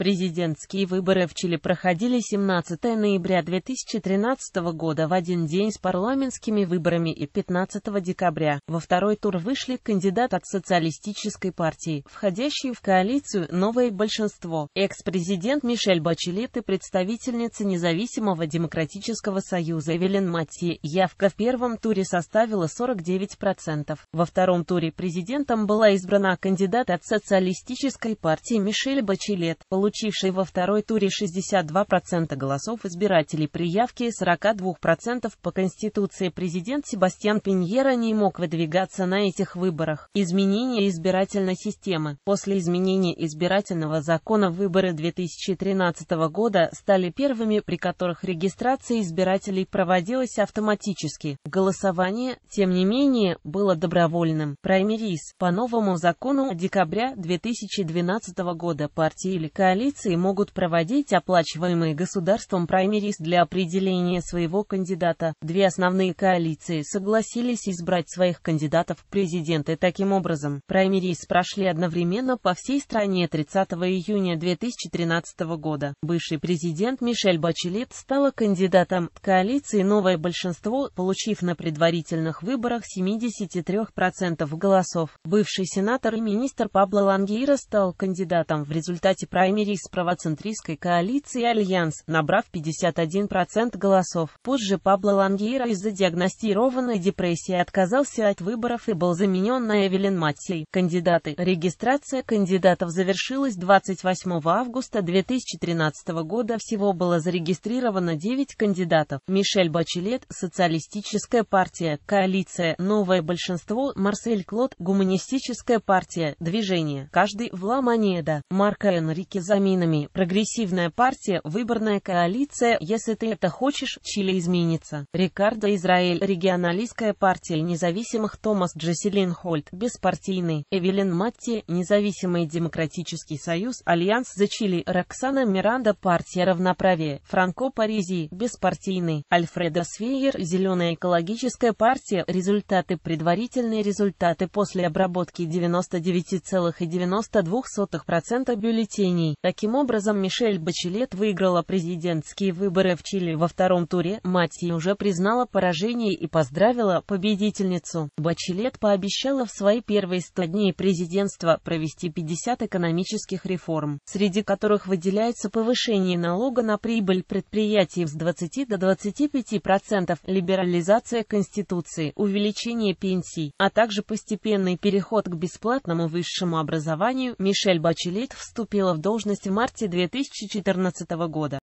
Президентские выборы в Чили проходили 17 ноября 2013 года в один день с парламентскими выборами и 15 декабря. Во второй тур вышли кандидат от социалистической партии, входящий в коалицию «Новое большинство», экс-президент Мишель Бачелет и представительница независимого демократического союза Эвелин Мати Явка в первом туре составила 49%. Во втором туре президентом была избрана кандидат от социалистической партии Мишель Бачелет получивший во второй туре 62% голосов избирателей при явке 42% по Конституции президент Себастьян Пиньера не мог выдвигаться на этих выборах. Изменение избирательной системы. После изменения избирательного закона выборы 2013 года стали первыми, при которых регистрация избирателей проводилась автоматически. Голосование, тем не менее, было добровольным. Праймерис. По новому закону декабря 2012 года партии или коалиции коалиции могут проводить оплачиваемые государством праймерис для определения своего кандидата. Две основные коалиции согласились избрать своих кандидатов в президенты таким образом. Праймерис прошли одновременно по всей стране 30 июня 2013 года. Бывший президент Мишель Бачелет стала кандидатом от коалиции «Новое большинство», получив на предварительных выборах 73% голосов. Бывший сенатор и министр Пабло Лангейра стал кандидатом в результате праймери ей с правоцентристской «Альянс», набрав 51% голосов. Позже Пабло Лангейра из-за диагностированной депрессии отказался от выборов и был заменен на Эвелин Матсей. Кандидаты. Регистрация кандидатов завершилась 28 августа 2013 года. Всего было зарегистрировано 9 кандидатов. Мишель Бачелет, Социалистическая партия, Коалиция, Новое большинство, Марсель Клод, Гуманистическая партия, Движение. Каждый в Ла Монеда. Марко Энрике за витаминами. Прогрессивная партия, выборная коалиция, если ты это хочешь, Чили изменится. Рикардо Израиль, регионалистская партия независимых Томас Джесселин Хольт, беспартийный, Эвелин Матти, независимый демократический союз, Альянс за Чили, Роксана Миранда, партия равноправия, Франко Паризи, беспартийный, Альфредо Свейер, зеленая экологическая партия, результаты предварительные результаты после обработки 99,92% бюллетеней. Таким образом, Мишель Бачелет выиграла президентские выборы в Чили во втором туре, Мать Матьи уже признала поражение и поздравила победительницу. Бачелет пообещала в свои первые 100 дней президентства провести 50 экономических реформ, среди которых выделяется повышение налога на прибыль предприятий с 20 до 25%, процентов, либерализация Конституции, увеличение пенсий, а также постепенный переход к бесплатному высшему образованию. Мишель Бачелет вступила в должность известность в марте 2014 года.